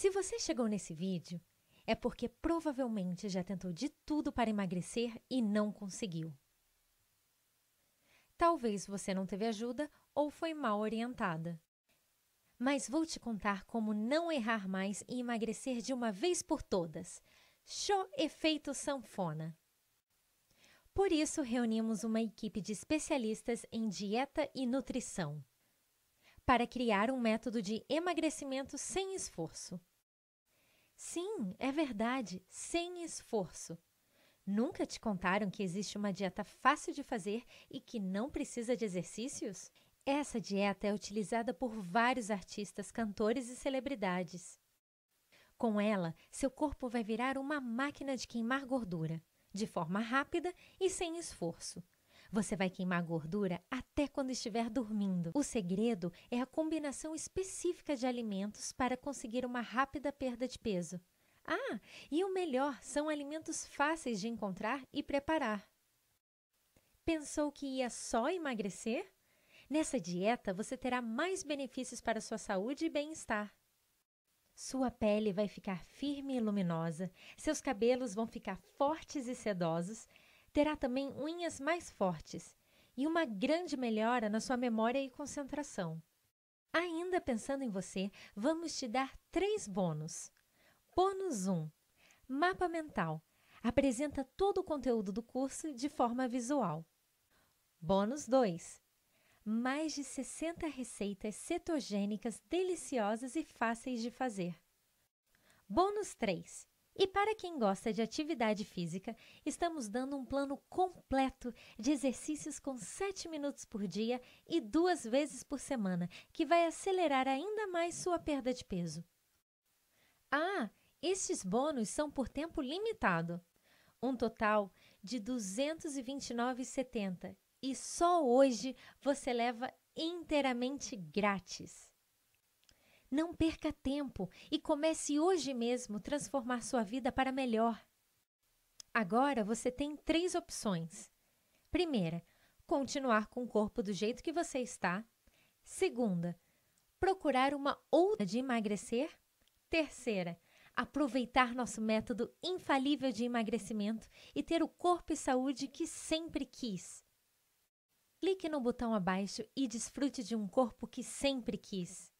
Se você chegou nesse vídeo, é porque provavelmente já tentou de tudo para emagrecer e não conseguiu. Talvez você não teve ajuda ou foi mal orientada. Mas vou te contar como não errar mais e emagrecer de uma vez por todas. Show efeito sanfona. Por isso reunimos uma equipe de especialistas em dieta e nutrição para criar um método de emagrecimento sem esforço. Sim, é verdade, sem esforço. Nunca te contaram que existe uma dieta fácil de fazer e que não precisa de exercícios? Essa dieta é utilizada por vários artistas, cantores e celebridades. Com ela, seu corpo vai virar uma máquina de queimar gordura, de forma rápida e sem esforço. Você vai queimar gordura até quando estiver dormindo. O segredo é a combinação específica de alimentos para conseguir uma rápida perda de peso. Ah, e o melhor são alimentos fáceis de encontrar e preparar. Pensou que ia só emagrecer? Nessa dieta você terá mais benefícios para sua saúde e bem-estar. Sua pele vai ficar firme e luminosa, seus cabelos vão ficar fortes e sedosos, terá também unhas mais fortes e uma grande melhora na sua memória e concentração. Ainda pensando em você, vamos te dar três bônus. Bônus 1: Mapa Mental. Apresenta todo o conteúdo do curso de forma visual. Bônus 2: Mais de 60 receitas cetogênicas deliciosas e fáceis de fazer. Bônus 3: e para quem gosta de atividade física, estamos dando um plano completo de exercícios com 7 minutos por dia e duas vezes por semana, que vai acelerar ainda mais sua perda de peso. Ah, estes bônus são por tempo limitado. Um total de R$ 229,70 e só hoje você leva inteiramente grátis. Não perca tempo e comece hoje mesmo transformar sua vida para melhor. Agora você tem três opções. Primeira, continuar com o corpo do jeito que você está. Segunda, procurar uma outra de emagrecer. Terceira, aproveitar nosso método infalível de emagrecimento e ter o corpo e saúde que sempre quis. Clique no botão abaixo e desfrute de um corpo que sempre quis.